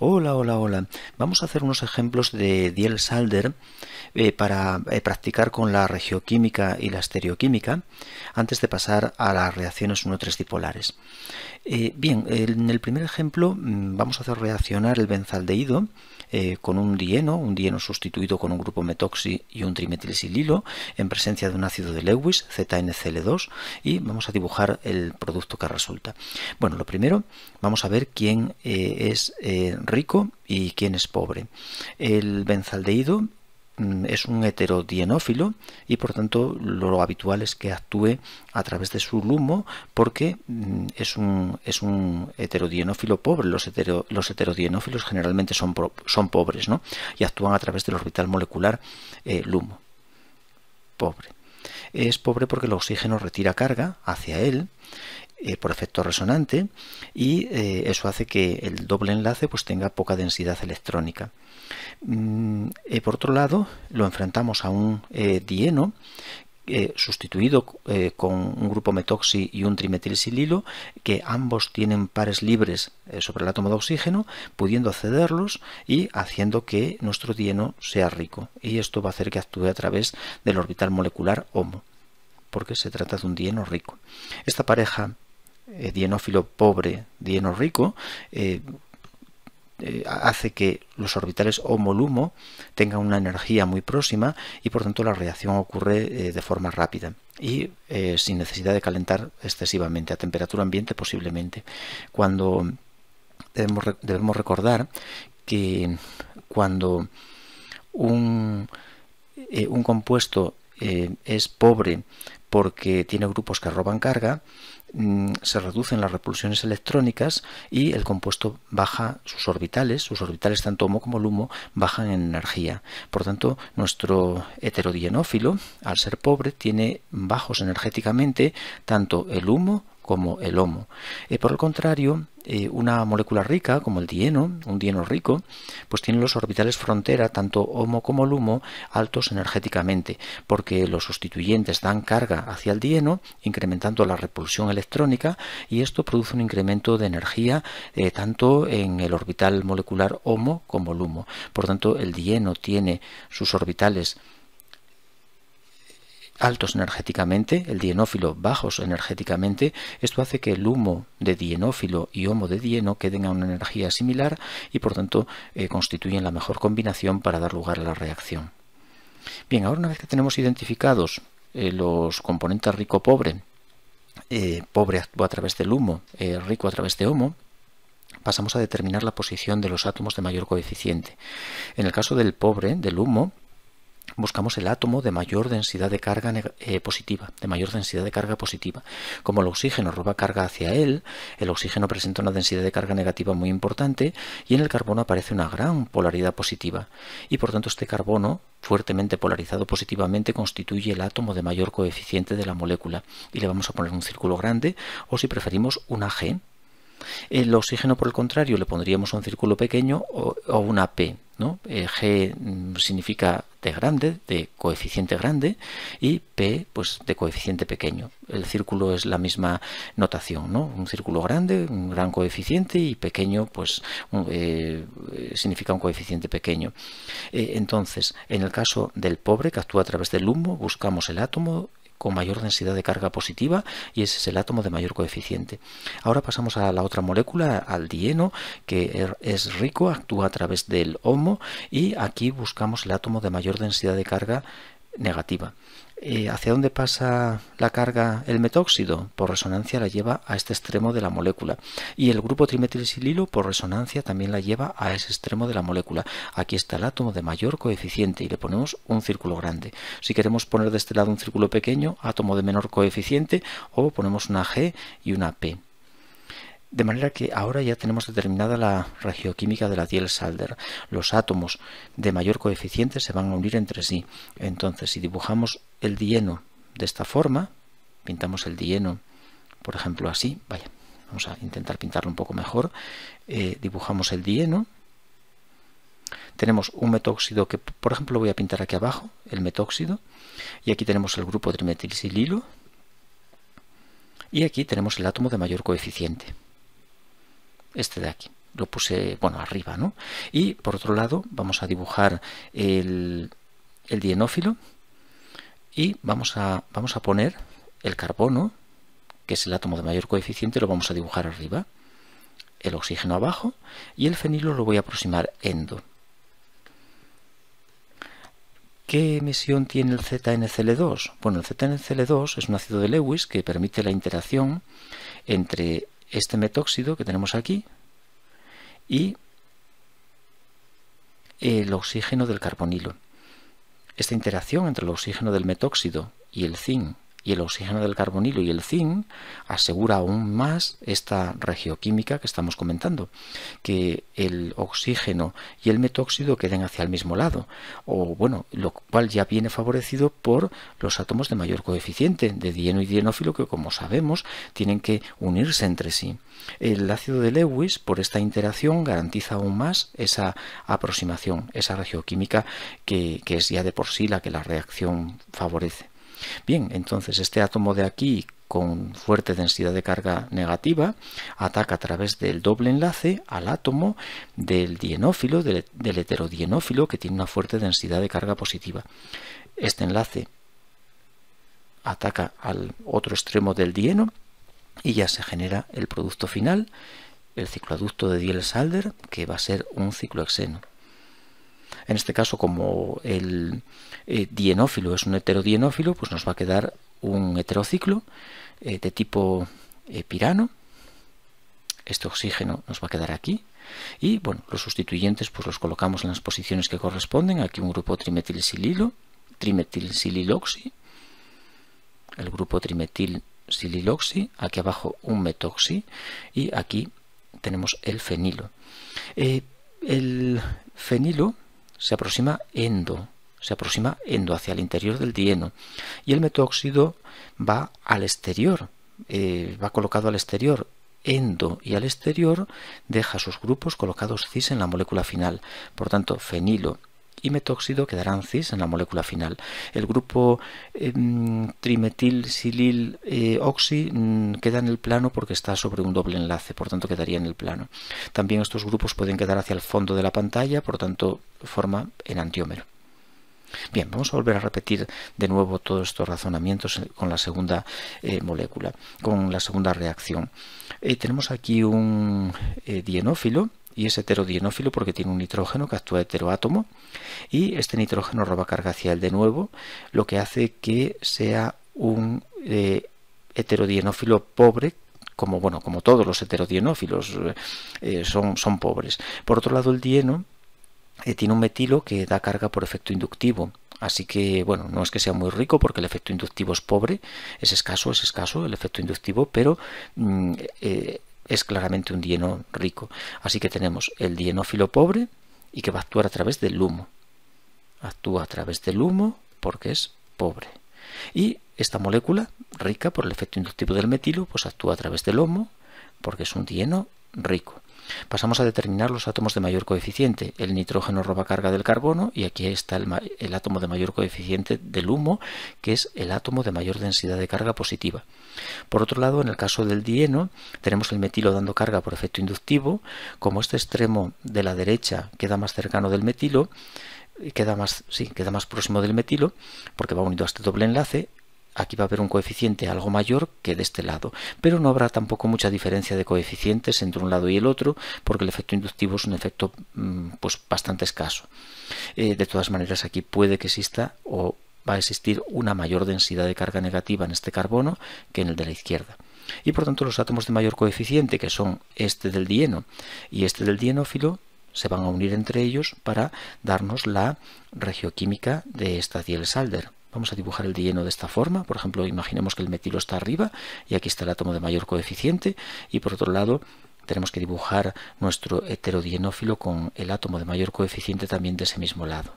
Hola, hola, hola. Vamos a hacer unos ejemplos de Diel Salder eh, para eh, practicar con la regioquímica y la estereoquímica antes de pasar a las reacciones 1,3 dipolares. Eh, bien, en el primer ejemplo mm, vamos a hacer reaccionar el benzaldehído con un dieno, un dieno sustituido con un grupo metoxi y un trimetilsililo en presencia de un ácido de Lewis, ZNCl2, y vamos a dibujar el producto que resulta. Bueno, lo primero, vamos a ver quién es rico y quién es pobre. El benzaldehído mm, es un heterodienófilo y por tanto lo habitual es que actúe a través de su lumo porque mm, es un, es un heterodienófilo pobre. Los, heterodienófilos generalmente son, son pobres y actúan a través del orbital molecular eh, lumo. Pobre. Es pobre porque el oxígeno retira carga hacia él eh, por efecto resonante y eh, eso hace que el doble enlace pues, tenga poca densidad electrónica. Mm, eh, por otro lado, lo enfrentamos a un dieno sustituido con un grupo metoxi y un trimetilsililo que ambos tienen pares libres sobre el átomo de oxígeno, pudiendo cederlos y haciendo que nuestro dieno sea rico. Y esto va a hacer que actúe a través del orbital molecular HOMO porque se trata de un dieno rico. Esta pareja eh, dienófilo pobre, dieno rico, eh, eh, hace que los orbitales homo-lumo tengan una energía muy próxima y por tanto la reacción ocurre de forma rápida y sin necesidad de calentar excesivamente, a temperatura ambiente posiblemente. Cuando debemos, debemos recordar que cuando un, un compuesto es pobre porque tiene grupos que roban carga, Mm, se reducen las repulsiones electrónicas y el compuesto baja sus orbitales, sus orbitales tanto homo como humo, bajan en energía. Por tanto, nuestro heterodienófilo, al ser pobre, tiene bajos energéticamente tanto el humo como el homo. Eh, por el contrario, eh, una molécula rica, como el dieno, un dieno rico, pues tiene los orbitales frontera, tanto homo como lumo, altos energéticamente, porque los sustituyentes dan carga hacia el dieno, incrementando la repulsión electrónica, y esto produce un incremento de energía eh, tanto en el orbital molecular homo como lumo. Por tanto, el dieno tiene sus orbitales altos energéticamente, el dienófilo bajos energéticamente, esto hace que el humo de dienófilo y homo de dieno queden a una energía similar y por tanto eh, constituyen la mejor combinación para dar lugar a la reacción. Bien, ahora una vez que tenemos identificados eh, los componentes rico-pobre, pobre eh, a través del humo, rico a través de homo, pasamos a determinar la posición de los átomos de mayor coeficiente. En el caso del pobre, del humo, buscamos el átomo de mayor densidad de carga eh, positiva, de mayor densidad de carga positiva. Como el oxígeno roba carga hacia él, el oxígeno presenta una densidad de carga negativa muy importante y en el carbono aparece una gran polaridad positiva. Y por tanto este carbono, fuertemente polarizado positivamente, constituye el átomo de mayor coeficiente de la molécula. Y le vamos a poner un círculo grande o si preferimos una G el oxígeno, por el contrario, le pondríamos un círculo pequeño o, una P. Eh, G mm, significa de grande, de coeficiente grande, y P pues de coeficiente pequeño. El círculo es la misma notación, Un círculo grande, un gran coeficiente, y pequeño, pues eh, significa un coeficiente pequeño. Eh, entonces, en el caso del pobre que actúa a través del humo, buscamos el átomo con mayor densidad de carga positiva y ese es el átomo de mayor coeficiente. Ahora pasamos a la otra molécula, al dieno, que er, es rico, actúa a través del HOMO y aquí buscamos el átomo de mayor densidad de carga negativa. ¿Hacia dónde pasa la carga el metóxido? Por resonancia la lleva a este extremo de la molécula. Y el grupo trimetilsililo por resonancia también la lleva a ese extremo de la molécula. Aquí está el átomo de mayor coeficiente y le ponemos un círculo grande. Si queremos poner de este lado un círculo pequeño, átomo de menor coeficiente o ponemos una G y una P. De manera que ahora ya tenemos determinada la regioquímica de la Diels-Alder. Los átomos de mayor coeficiente se van a unir entre sí. Entonces, si dibujamos el dieno de esta forma, pintamos el dieno, por ejemplo, así, vaya, vamos a intentar pintarlo un poco mejor, eh, dibujamos el dieno, tenemos un metóxido que, por ejemplo, voy a pintar aquí abajo, el metóxido, y aquí tenemos el grupo trimetilsililo, y aquí tenemos el átomo de mayor coeficiente este de aquí. Lo puse, bueno, arriba, ¿no? Y por otro lado vamos a dibujar el, dienófilo y vamos a, vamos a poner el carbono, que es el átomo de mayor coeficiente, lo vamos a dibujar arriba, el oxígeno abajo y el fenilo lo voy a aproximar endo. ¿Qué emisión tiene el ZNCl2? Bueno, el ZNCl2 es un ácido de Lewis que permite la interacción entre este metóxido que tenemos aquí y eh, el oxígeno del carbonilo. Esta interacción entre el oxígeno del metóxido y el zinc y el oxígeno del carbonilo y el zinc asegura aún más esta regioquímica que estamos comentando, que el oxígeno y el metóxido queden hacia el mismo lado, o bueno, lo cual ya viene favorecido por los átomos de mayor coeficiente de dieno y dienófilo que como sabemos tienen que unirse entre sí. El ácido de Lewis por esta interacción garantiza aún más esa aproximación, esa regioquímica que es ya de por sí la que la reacción favorece. Bien, entonces este átomo de aquí con fuerte densidad de carga negativa, ataca a través del doble enlace al átomo del dienófilo, del, heterodienófilo, que tiene una fuerte densidad de carga positiva. Este enlace ataca al otro extremo del dieno y ya se genera el producto final, el cicloaducto de Diels-Alder, que va a ser un ciclohexeno. En este caso, como el eh, dienófilo es un heterodienófilo, pues nos va a quedar un heterociclo eh, de tipo pirano. Este oxígeno nos va a quedar aquí. Y bueno, los sustituyentes pues los colocamos en las posiciones que corresponden. Aquí un grupo trimetilsililo, trimetilsililoxi, el grupo trimetilsililoxi, aquí abajo un metoxi y aquí tenemos el fenilo. Eh, el fenilo se aproxima endo, se aproxima endo hacia el interior del dieno y el metóxido va al exterior, eh, va colocado al exterior endo y al exterior deja sus grupos colocados cis en la molécula final. Por tanto, fenilo y metóxido quedarán cis en la molécula final. El grupo em, trimetil silil eh, mm, queda en el plano porque está sobre un doble enlace, por tanto quedaría en el plano. También estos grupos pueden quedar hacia el fondo de la pantalla, por tanto forma el antiómero. Bien, vamos a volver a repetir de nuevo todos estos razonamientos eh, con la segunda eh, molécula, con la segunda reacción. tenemos aquí un dienófilo y es heterodienófilo porque tiene un nitrógeno que actúa heteroátomo y este nitrógeno roba carga hacia él de nuevo, lo que hace que sea un eh, heterodienófilo pobre como bueno, como todos los heterodienófilos eh, eh, son, son pobres. Por otro lado, el dieno tiene un metilo que da carga por efecto inductivo. Así que, bueno, no es que sea muy rico porque el efecto inductivo es pobre, es escaso, es escaso el efecto inductivo, pero mm, es claramente un dieno rico. Así que tenemos el dienófilo pobre y que va a actuar a través del humo. Actúa a través del humo porque es pobre. Y esta molécula, rica por el efecto inductivo del metilo, pues actúa a través del humo porque es un dieno rico. Pasamos a determinar los átomos de mayor coeficiente. El nitrógeno roba carga del carbono y aquí está el, átomo de mayor coeficiente del humo, que es el átomo de mayor densidad de carga positiva. Por otro lado, en el caso del dieno, tenemos el metilo dando carga por efecto inductivo. Como este extremo de la derecha queda más cercano del metilo, eh, queda más, sí, queda más próximo del metilo, porque va unido a este doble enlace, aquí va a haber un coeficiente algo mayor que de este lado, pero no habrá tampoco mucha diferencia de coeficientes entre un lado y el otro, porque el efecto inductivo es un efecto mm, pues bastante escaso. Eh, de todas maneras, aquí puede que exista o va a existir una mayor densidad de carga negativa en este carbono que en el de la izquierda. Y por tanto los átomos de mayor coeficiente, que son este del dieno y este del dienófilo, se van a unir entre ellos para darnos la regioquímica de esta Diels-Alder. Vamos a dibujar el dieno de esta forma. Por ejemplo, imaginemos que el metilo está arriba y aquí está el átomo de mayor coeficiente. Y por otro lado, tenemos que dibujar nuestro heterodienófilo con el átomo de mayor coeficiente también de ese mismo lado.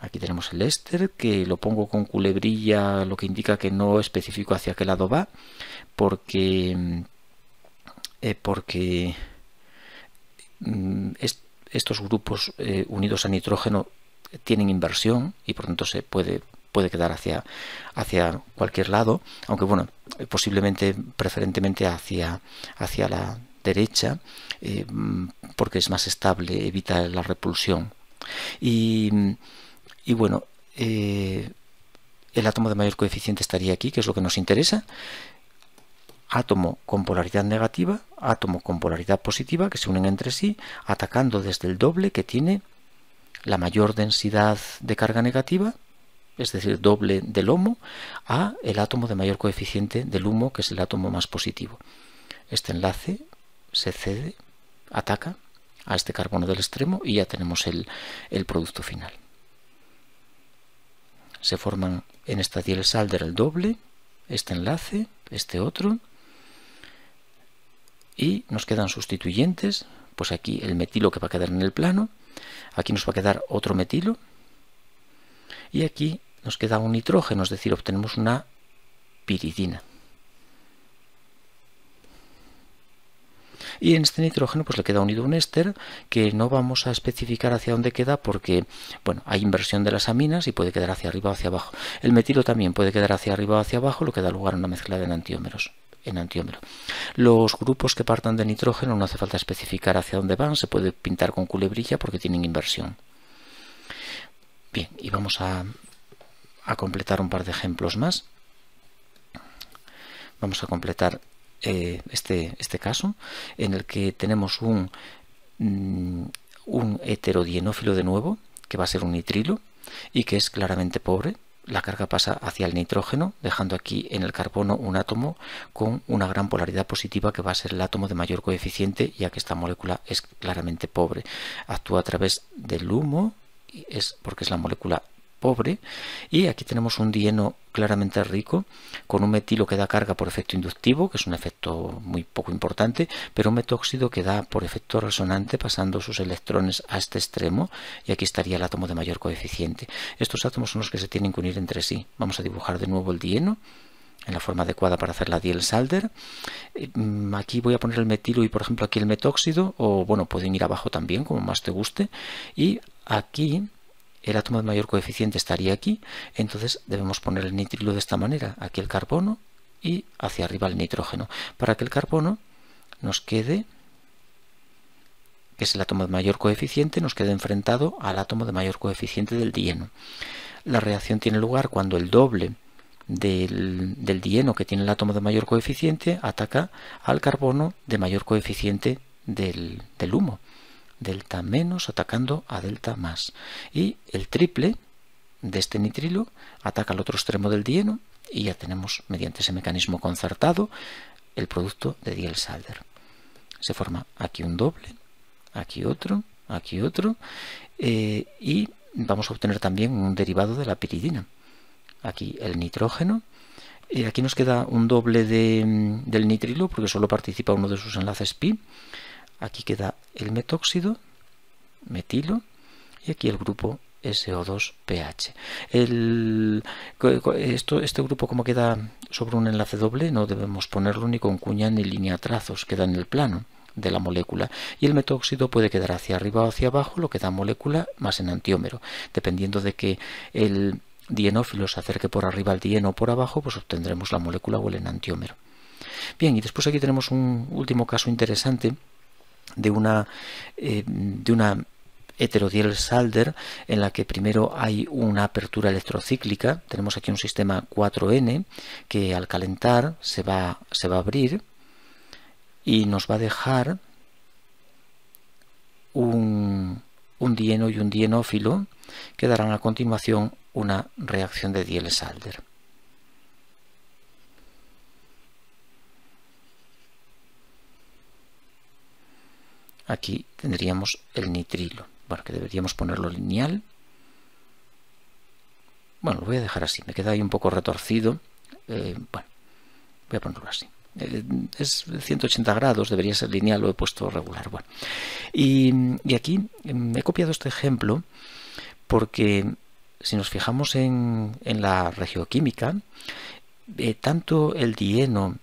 Aquí tenemos el éster, que lo pongo con culebrilla, lo que indica que no especifico hacia qué lado va, porque, eh, porque mm, estos grupos eh, unidos a nitrógeno tienen inversión y por tanto se puede puede quedar hacia, hacia cualquier lado, aunque bueno, posiblemente preferentemente hacia, hacia la derecha, eh, porque es más estable, evita la repulsión. Y, y bueno, eh, el átomo de mayor coeficiente estaría aquí, que es lo que nos interesa. Átomo con polaridad negativa, átomo con polaridad positiva, que se unen entre sí, atacando desde el doble que tiene la mayor densidad de carga negativa, es decir, doble del HOMO, a el átomo de mayor coeficiente del humo, que es el átomo más positivo. Este enlace se cede, ataca a este carbono del extremo y ya tenemos el, el producto final. Se forman en esta diels-alder el doble, este enlace, este otro, y nos quedan sustituyentes, pues aquí el metilo que va a quedar en el plano, Aquí nos va a quedar otro metilo. Y aquí nos queda un nitrógeno, es decir, obtenemos una piridina. y en este nitrógeno pues le queda unido un éster que no vamos a especificar hacia dónde queda porque bueno hay inversión de las aminas y puede quedar hacia arriba o hacia abajo el metilo también puede quedar hacia arriba o hacia abajo lo que da lugar a una mezcla de enantiómeros en Los grupos que partan de nitrógeno no hace falta especificar hacia dónde van, se puede pintar con culebrilla porque tienen inversión. Bien, y vamos a, completar un par de ejemplos más. Vamos a completar eh, este, este caso en el que tenemos un, mm, un heterodienófilo de nuevo, que va a ser un nitrilo y que es claramente pobre, la carga pasa hacia el nitrógeno, dejando aquí en el carbono un átomo con una gran polaridad positiva que va a ser el átomo de mayor coeficiente, ya que esta molécula es claramente pobre. Actúa a través del humo, es porque es la molécula pobre y aquí tenemos un dieno claramente rico con un metilo que da carga por efecto inductivo, que es un efecto muy poco importante, pero un metóxido que da por efecto resonante pasando sus electrones a este extremo y aquí estaría el átomo de mayor coeficiente. Estos átomos son los que se tienen que unir entre sí. Vamos a dibujar de nuevo el dieno en la forma adecuada para hacer la diels salder. Eh, mm, aquí voy a poner el metilo y por ejemplo aquí el metóxido o bueno, pueden ir abajo también como más te guste y aquí el átomo de mayor coeficiente estaría aquí, entonces debemos poner el nitrilo de esta manera, aquí el carbono y hacia arriba el nitrógeno, para que el carbono nos quede, que es el átomo de mayor coeficiente, nos quede enfrentado al átomo de mayor coeficiente del dieno. La reacción tiene lugar cuando el doble del, dieno que tiene el átomo de mayor coeficiente ataca al carbono de mayor coeficiente del, del humo delta menos atacando a delta más. Y el triple de este nitrilo ataca al otro extremo del dieno y ya tenemos, mediante ese mecanismo concertado, el producto de Diels-Alder. Se forma aquí un doble, aquí otro, aquí otro, eh, y vamos a obtener también un derivado de la piridina. Aquí el nitrógeno, Y eh, aquí nos queda un doble del nitrilo porque solo participa uno de sus enlaces pi, Aquí queda el metóxido, metilo, y aquí el grupo SO2-PH. este grupo como queda sobre un enlace doble, no debemos ponerlo ni con cuña ni línea trazos, queda en el plano de la molécula y el metóxido puede quedar hacia arriba o hacia abajo, lo que da molécula más enantiómero. Dependiendo de que el dienófilo se acerque por arriba al dieno o por abajo, pues obtendremos la molécula o el enantiómero. Bien, y después aquí tenemos un último caso interesante de una, eh, de heterodiel salder en la que primero hay una apertura electrocíclica. Tenemos aquí un sistema 4N que al calentar se va, se va a abrir y nos va a dejar un, dieno y un dienófilo que darán a continuación una reacción de diel salder. aquí tendríamos el nitrilo. Bueno, que deberíamos ponerlo lineal. Bueno, lo voy a dejar así. Me queda ahí un poco retorcido. Eh, bueno, voy a ponerlo así. Eh, es 180 grados, debería ser lineal, lo he puesto regular. Bueno, y, aquí me mm, he copiado este ejemplo porque si nos fijamos en, la regioquímica, eh, tanto el dieno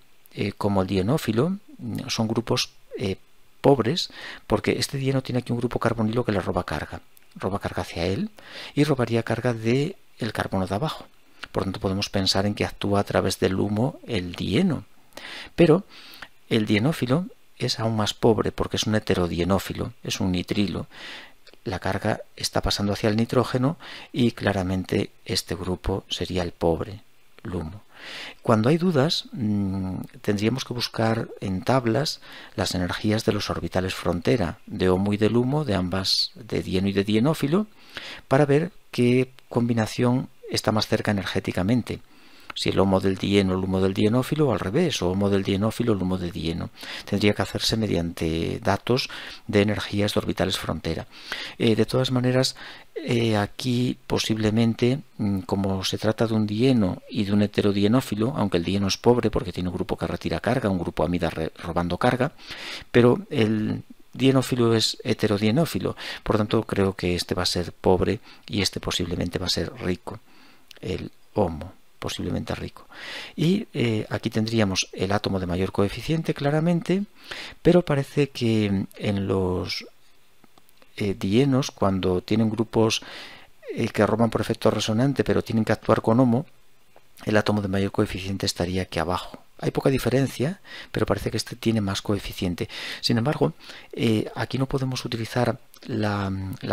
como el dienófilo mm, son grupos eh, pobres, porque este dieno tiene aquí un grupo carbonilo que le roba carga. Roba carga hacia él y robaría carga del el carbono de abajo. Por tanto, podemos pensar en que actúa a través del humo el dieno. Pero el dienófilo es aún más pobre porque es un heterodienófilo, es un nitrilo. La carga está pasando hacia el nitrógeno y claramente este grupo sería el pobre, el humo. Cuando hay dudas, mm, tendríamos que buscar en tablas las energías de los orbitales frontera, de HOMO y del HUMO, de ambas, de dieno y de dienófilo, para ver qué combinación está más cerca energéticamente si el homo del dieno, el humo del dienófilo, o al revés, o homo del dienófilo, el humo de dieno. Tendría que hacerse mediante datos de energías de orbitales frontera. Eh, de todas maneras, eh, aquí posiblemente, mm, como se trata de un dieno y de un heterodienófilo, aunque el dieno es pobre porque tiene un grupo que retira carga, un grupo amida robando carga, pero el dienófilo es heterodienófilo, por tanto creo que este va a ser pobre y este posiblemente va a ser rico, el homo posiblemente rico. Y eh, aquí tendríamos el átomo de mayor coeficiente, claramente, pero parece que en los eh, dienos, cuando tienen grupos eh, que arroban por efecto resonante, pero tienen que actuar con homo, el átomo de mayor coeficiente estaría aquí abajo, hay poca diferencia, pero parece que este tiene más coeficiente. Sin embargo, eh, aquí no podemos utilizar las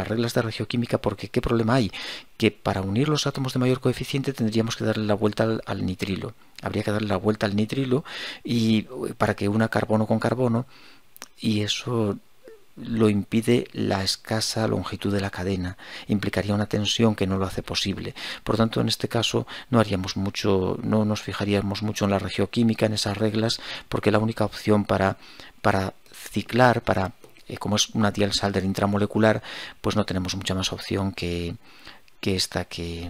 reglas de regioquímica porque ¿qué problema hay? Que para unir los átomos de mayor coeficiente tendríamos que darle la vuelta al, nitrilo. Habría que darle la vuelta al nitrilo y eh, para que una carbono con carbono y eso lo impide la escasa longitud de la cadena, implicaría una tensión que no lo hace posible. Por tanto, en este caso no haríamos mucho, no nos fijaríamos mucho en la regioquímica, en esas reglas, porque la única opción para, para ciclar, para eh, como es una dial salder intramolecular, pues no tenemos mucha más opción que, esta que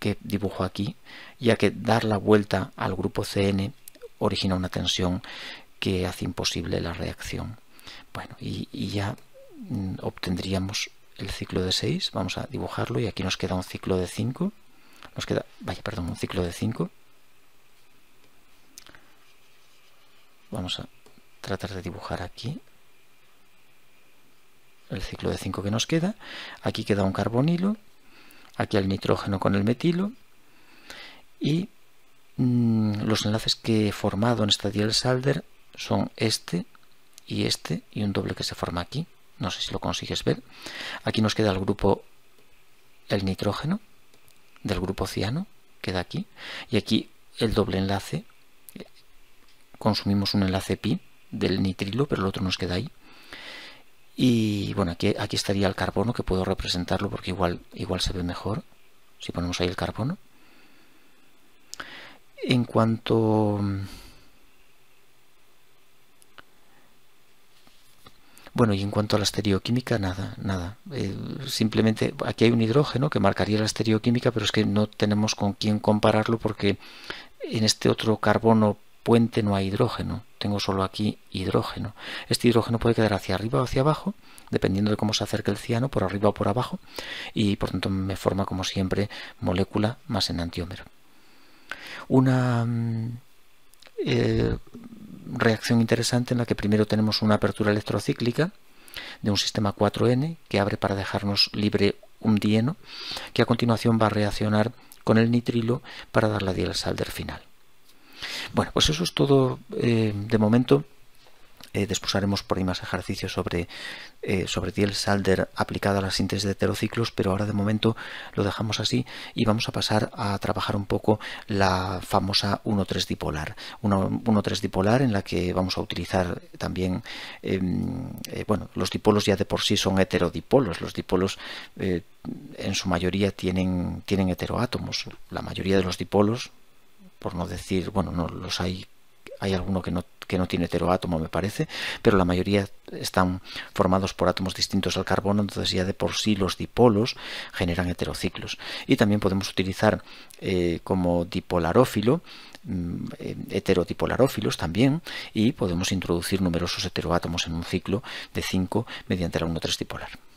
que dibujo aquí, ya que dar la vuelta al grupo CN origina una tensión que hace imposible la reacción. Bueno, y, ya mm, obtendríamos el ciclo de 6, vamos a dibujarlo y aquí nos queda un ciclo de 5, nos queda, vaya, perdón, un ciclo de 5. Vamos a tratar de dibujar aquí el ciclo de 5 que nos queda. Aquí queda un carbonilo, aquí el nitrógeno con el metilo y mm, los enlaces que he formado en esta diel salder son este y este y un doble que se forma aquí. No sé si lo consigues ver. Aquí nos queda el grupo, el nitrógeno del grupo ciano, queda aquí. Y aquí el doble enlace, consumimos un enlace pi del nitrilo, pero el otro nos queda ahí. Y bueno, aquí, aquí estaría el carbono, que puedo representarlo porque igual, igual se ve mejor si ponemos ahí el carbono. En cuanto Bueno, y en cuanto a la estereoquímica, nada, nada. Eh, simplemente aquí hay un hidrógeno que marcaría la estereoquímica, pero es que no tenemos con quién compararlo porque en este otro carbono puente no hay hidrógeno, tengo solo aquí hidrógeno. Este hidrógeno puede quedar hacia arriba o hacia abajo, dependiendo de cómo se acerque el ciano, por arriba o por abajo, y por tanto me forma, como siempre, molécula más enantiómero. Una mm, eh, reacción interesante en la que primero tenemos una apertura electrocíclica de un sistema 4N que abre para dejarnos libre un dieno, que a continuación va a reaccionar con el nitrilo para dar la diel del final. Bueno, pues eso es todo eh, de momento. Eh, después haremos por ahí más ejercicios sobre, eh, sobre Salder aplicado a la síntesis de heterociclos, pero ahora de momento lo dejamos así y vamos a pasar a trabajar un poco la famosa 1,3 dipolar. una 1,3 dipolar en la que vamos a utilizar también, em, eh, bueno, los dipolos ya de por sí son heterodipolos, los dipolos eh, en su mayoría tienen, tienen heteroátomos, la mayoría de los dipolos por no decir, bueno, no los hay hay alguno que no, tiene heteroátomo, me parece, pero la mayoría están formados por átomos distintos al carbono, entonces ya de por sí los dipolos generan heterociclos. Y también podemos utilizar eh, como dipolarófilo mm, eh, heterodipolarófilos también y podemos introducir numerosos heteroátomos en un ciclo de 5 mediante la 1,3 dipolar.